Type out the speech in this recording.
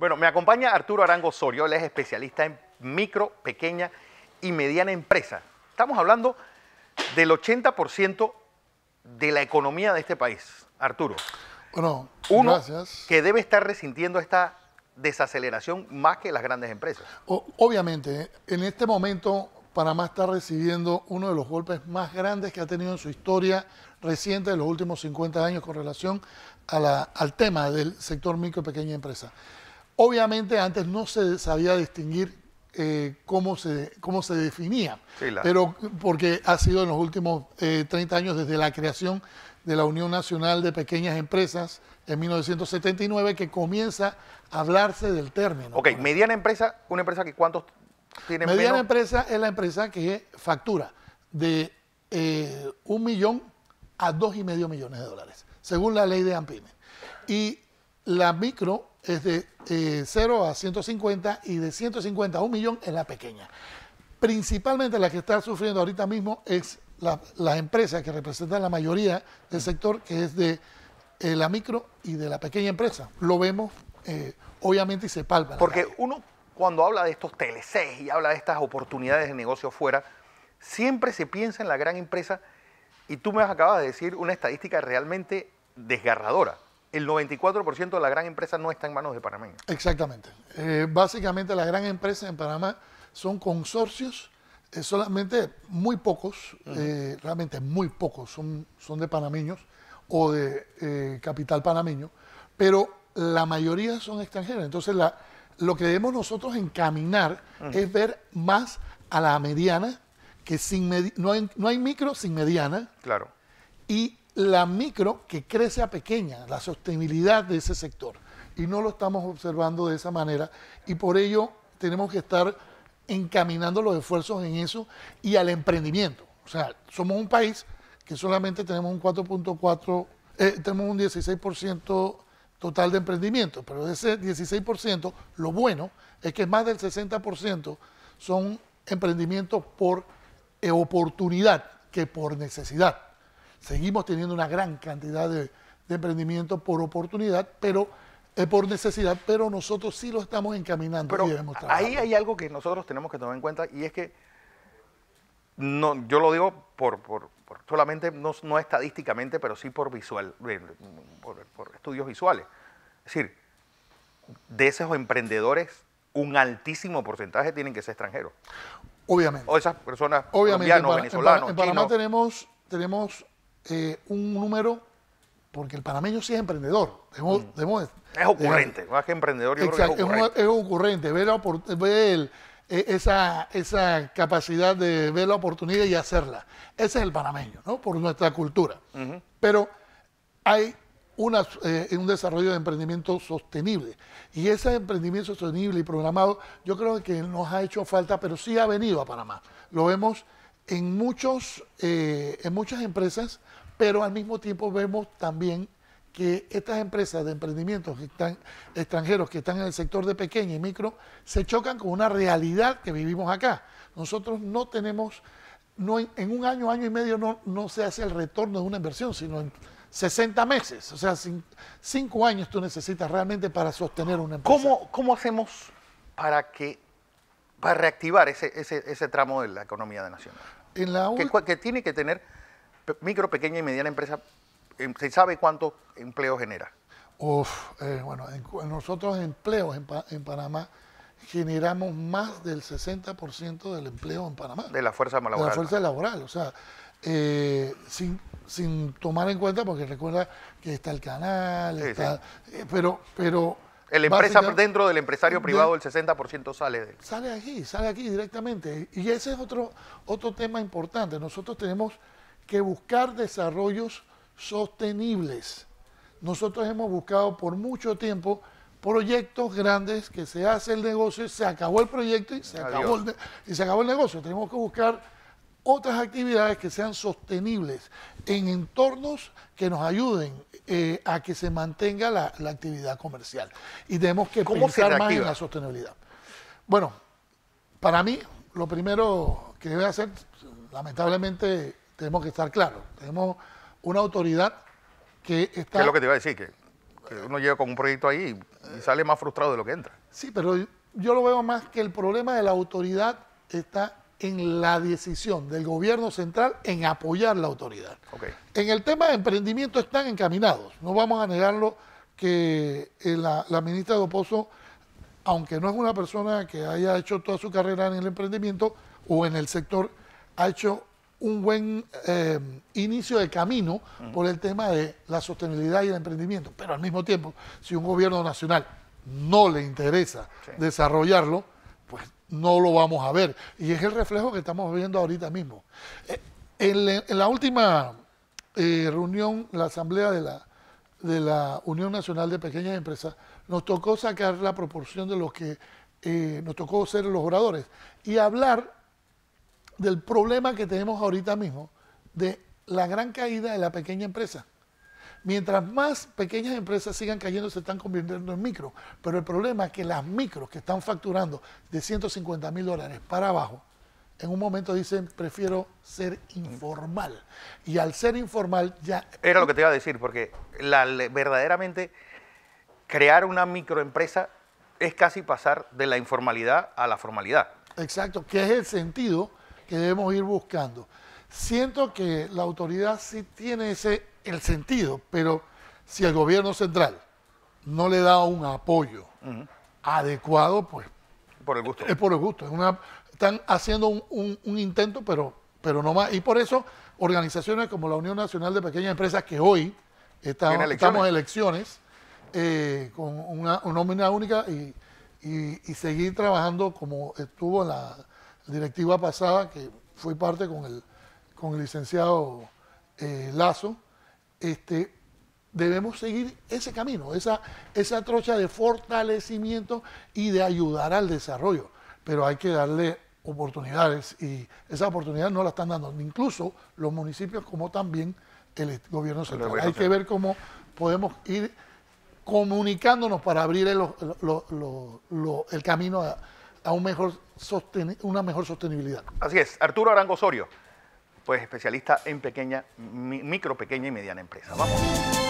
Bueno, me acompaña Arturo Arango Osorio, él es especialista en micro, pequeña y mediana empresa. Estamos hablando del 80% de la economía de este país. Arturo. Bueno, uno que debe estar resintiendo esta desaceleración más que las grandes empresas. obviamente, en este momento Panamá está recibiendo uno de los golpes más grandes que ha tenido en su historia reciente de los últimos 50 años con relación al tema del sector micro y pequeña empresa. Obviamente antes no se sabía distinguir eh, cómo, se, cómo se definía, pero porque ha sido en los últimos 30 eh, años desde la creación de la Unión Nacional de Pequeñas Empresas en 1979 que comienza a hablarse del término. Ok, mediana empresa, una empresa que cuántos tiene Mediana empresa es la empresa que factura de eh, un millón a dos y medio millones de dólares, según la ley de Ampine. Y la micro es de 0 eh, a 150 y de 150 a 1 millón en la pequeña. Principalmente la que está sufriendo ahorita mismo es la, empresa que representan la mayoría del sector, que es de eh, la micro y de la pequeña empresa. Lo vemos, eh, obviamente, y se palpa. Porque uno, cuando habla de estos TLCs y habla de estas oportunidades de negocio fuera, siempre se piensa en la gran empresa. Y tú me acabas de decir una estadística realmente desgarradora el 94% de la gran empresa no está en manos de panameños. Exactamente. Eh, básicamente las grandes empresas en Panamá son consorcios, eh, solamente muy pocos, eh, realmente muy pocos son, son de panameños o de capital panameño, pero la mayoría son extranjeras. Entonces lo que debemos nosotros encaminar es ver más a la mediana, que sin no, no hay micro sin mediana. Claro y la micro que crece a pequeña, la sostenibilidad de ese sector. Y no lo estamos observando de esa manera y por ello tenemos que estar encaminando los esfuerzos en eso y al emprendimiento. O sea, somos un país que solamente tenemos un 4.4, eh, tenemos un 16% total de emprendimiento, pero de ese 16%, lo bueno es que más del 60% son emprendimientos por eh, oportunidad que por necesidad. Seguimos teniendo una gran cantidad de, emprendimiento emprendimientos por oportunidad, pero eh, por necesidad, pero nosotros sí lo estamos encaminando. Pero ahí hay algo que nosotros tenemos que tomar en cuenta y es que no, yo lo digo por, solamente no, estadísticamente, pero sí por visual, eh, por, estudios visuales. Es decir, de esos emprendedores, un altísimo porcentaje tienen que ser extranjeros. Obviamente. O esas personas Obviamente, colombianos, venezolanos, En Panamá, tenemos, tenemos eh, un número, porque el panameño sí es emprendedor. Mm. es ocurrente, más que emprendedor, yo es ocurrente. Es, e-, esa, esa, capacidad de ver la oportunidad y hacerla. Ese es el panameño, Por nuestra cultura. Pero hay eh, un desarrollo de emprendimiento sostenible. Y ese emprendimiento sostenible y programado, yo creo que nos ha hecho falta, pero sí ha venido a Panamá. Lo vemos en, muchos, eh, en muchas empresas, pero al mismo tiempo vemos también que estas empresas de emprendimientos que están, extranjeros que están en el sector de pequeña y micro se chocan con una realidad que vivimos acá. Nosotros no tenemos, no, en un año, año y medio no, no se hace el retorno de una inversión, sino en 60 meses. O sea, cinco años tú necesitas realmente para sostener una empresa. ¿Cómo, hacemos para que para reactivar ese, ese tramo de la economía de nacional? que, tiene que tener micro, pequeña y mediana empresa. Eh, ¿Se sabe cuánto empleo genera? Uf, eh, bueno, en, nosotros empleos en, en, Panamá generamos más del 60% del empleo en Panamá. De la fuerza laboral. De la fuerza laboral, o sea, eh, sin, sin tomar en cuenta, porque recuerda que está el canal, está, pero, pero el empresa dentro del empresario privado, el 60% sale de él. Sale aquí, sale aquí directamente. Y ese es otro, otro tema importante. Nosotros tenemos que buscar desarrollos sostenibles. Nosotros hemos buscado por mucho tiempo proyectos grandes que se hace el negocio, se acabó el proyecto y y se acabó el negocio. Tenemos que buscar otras actividades que sean sostenibles en entornos que nos ayuden eh, a que se mantenga la, actividad comercial. Y tenemos que pensar más en la sostenibilidad. Bueno, para mí, lo primero que debe hacer, lamentablemente, tenemos que estar claros. Tenemos una autoridad que está... ¿Qué es lo que te iba a decir? Que, uno llega con un proyecto ahí y sale más frustrado de lo que entra. Sí, pero yo lo veo más que el problema de la autoridad está en la decisión del gobierno central en apoyar la autoridad. En el tema de emprendimiento están encaminados. No vamos a negarlo que eh, la, ministra de Oposo, aunque no es una persona que haya hecho toda su carrera en el emprendimiento o en el sector, ha hecho un buen eh, inicio de camino por el tema de la sostenibilidad y el emprendimiento. Pero al mismo tiempo, si un gobierno nacional no le interesa desarrollarlo, no lo vamos a ver. Y es el reflejo que estamos viendo ahorita mismo. Eh, en la, última eh, reunión, la asamblea de la, de la Unión Nacional de Pequeñas Empresas, nos tocó sacar la proporción de los que eh, nos tocó ser los oradores y hablar del problema que tenemos ahorita mismo de la gran caída de la pequeña empresa. Mientras más pequeñas empresas sigan cayendo, se están convirtiendo en micro. Pero el problema es que las micros que están facturando de 150 mil dólares para abajo, en un momento dicen, prefiero ser informal. Y al ser informal ya... Era lo que te iba a decir, porque verdaderamente crear una microempresa es casi pasar de la informalidad a la formalidad. Exacto, que es el sentido que debemos ir buscando. Siento que la autoridad sí tiene ese el sentido, pero si el gobierno central no le da un apoyo adecuado, pues... Por el gusto. Es por el gusto. están haciendo un, intento, pero, pero no más. Y por eso organizaciones como la Unión Nacional de Pequeñas Empresas, que hoy estamos en elecciones, eh, con una, nómina única y, y, seguir trabajando como estuvo la directiva pasada, que fue parte con el con el licenciado eh, Lazo, este, debemos seguir ese camino, esa, esa trocha de fortalecimiento y de ayudar al desarrollo. Pero hay que darle oportunidades y esas oportunidades no las están dando incluso los municipios como también el gobierno central. Hay que ver cómo podemos ir comunicándonos para abrir el, camino a, un mejor una mejor sostenibilidad. Así es. Arturo Arango Osorio pues especialista en pequeña, micro, pequeña y mediana empresa. Vamos.